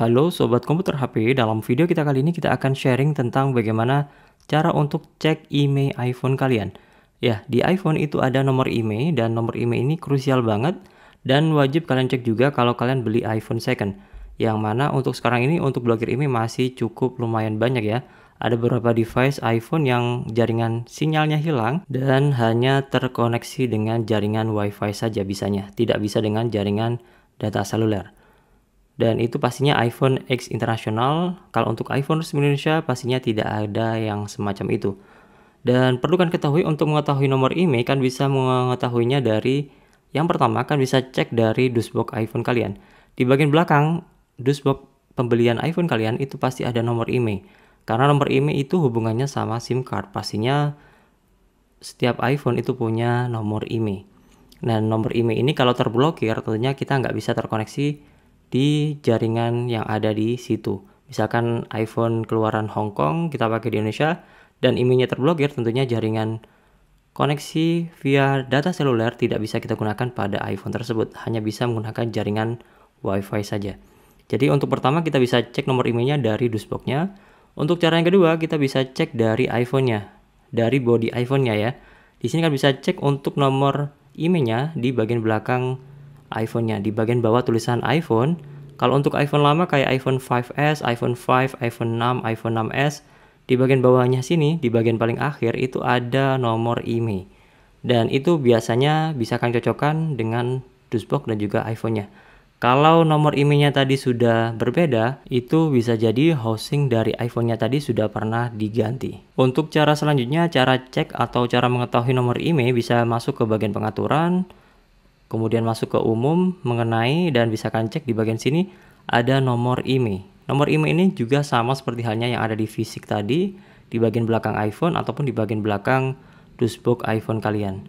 Halo Sobat Komputer HP, dalam video kita kali ini kita akan sharing tentang bagaimana cara untuk cek IMEI iPhone kalian. Ya, di iPhone itu ada nomor IMEI dan nomor IMEI ini krusial banget dan wajib kalian cek juga kalau kalian beli iPhone second. Yang mana untuk sekarang ini untuk blokir IMEI masih cukup lumayan banyak ya. Ada beberapa device iPhone yang jaringan sinyalnya hilang dan hanya terkoneksi dengan jaringan WiFi saja bisanya, tidak bisa dengan jaringan data seluler dan itu pastinya iPhone X internasional. Kalau untuk iPhone resmi Indonesia pastinya tidak ada yang semacam itu. Dan perlu kan ketahui untuk mengetahui nomor IMEI kan bisa mengetahuinya dari yang pertama kan bisa cek dari dusbox iPhone kalian. Di bagian belakang dusbox pembelian iPhone kalian itu pasti ada nomor IMEI. Karena nomor IMEI itu hubungannya sama SIM card. Pastinya setiap iPhone itu punya nomor IMEI. Dan nomor IMEI ini kalau terblokir tentunya kita nggak bisa terkoneksi di jaringan yang ada di situ. Misalkan iPhone keluaran Hong Kong kita pakai di Indonesia dan IMEI-nya terblokir, tentunya jaringan koneksi via data seluler tidak bisa kita gunakan pada iPhone tersebut, hanya bisa menggunakan jaringan WiFi saja. Jadi untuk pertama kita bisa cek nomor IMEI-nya dari dusboxnya. Untuk cara yang kedua kita bisa cek dari iPhone-nya, dari body iPhone-nya ya. Di sini kan bisa cek untuk nomor IMEI-nya di bagian belakang iPhone-nya. Di bagian bawah tulisan iPhone. Kalau untuk iPhone lama kayak iPhone 5S, iPhone 5, iPhone 6, iPhone 6S, di bagian bawahnya sini, di bagian paling akhir itu ada nomor IMEI. E. Dan itu biasanya bisa kalian cocokkan dengan Dusbox dan juga iPhone-nya. Kalau nomor IMEI-nya tadi sudah berbeda, itu bisa jadi housing dari iPhone-nya tadi sudah pernah diganti. Untuk cara selanjutnya, cara cek atau cara mengetahui nomor IMEI e bisa masuk ke bagian pengaturan, Kemudian masuk ke umum, mengenai, dan bisa kalian cek di bagian sini ada nomor IMEI. E. Nomor IMEI e ini juga sama seperti halnya yang ada di fisik tadi, di bagian belakang iPhone ataupun di bagian belakang dusbook iPhone kalian.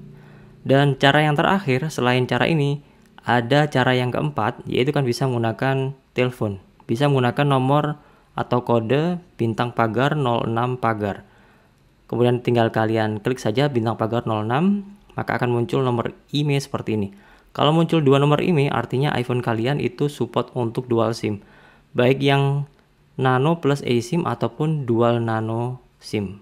Dan cara yang terakhir, selain cara ini, ada cara yang keempat, yaitu kan bisa menggunakan telepon. Bisa menggunakan nomor atau kode bintang pagar 06 pagar. Kemudian tinggal kalian klik saja bintang pagar 06, maka akan muncul nomor IMEI e seperti ini. Kalau muncul dua nomor ini, e, artinya iPhone kalian itu support untuk dual SIM, baik yang Nano plus eSIM ataupun dual Nano SIM.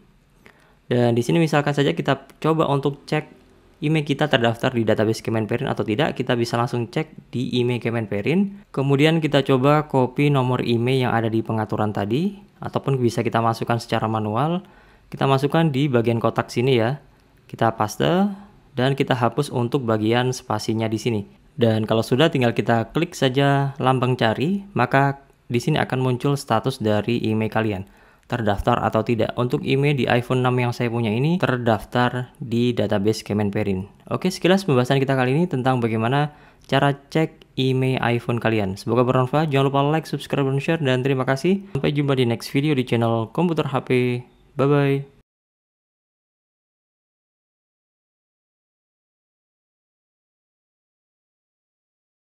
Dan di sini misalkan saja kita coba untuk cek IMEI e kita terdaftar di database Kemenperin atau tidak, kita bisa langsung cek di IMEI e Kemenperin. Kemudian kita coba copy nomor IMEI yang ada di pengaturan tadi, ataupun bisa kita masukkan secara manual. Kita masukkan di bagian kotak sini ya. Kita paste, dan kita hapus untuk bagian spasinya di sini. Dan kalau sudah tinggal kita klik saja lambang cari, maka di sini akan muncul status dari email kalian terdaftar atau tidak. Untuk email di iPhone 6 yang saya punya ini terdaftar di database Kemenperin. Oke, sekilas pembahasan kita kali ini tentang bagaimana cara cek email iPhone kalian. Semoga bermanfaat. Jangan lupa like, subscribe, dan share. Dan terima kasih. Sampai jumpa di next video di channel Komputer HP. Bye-bye.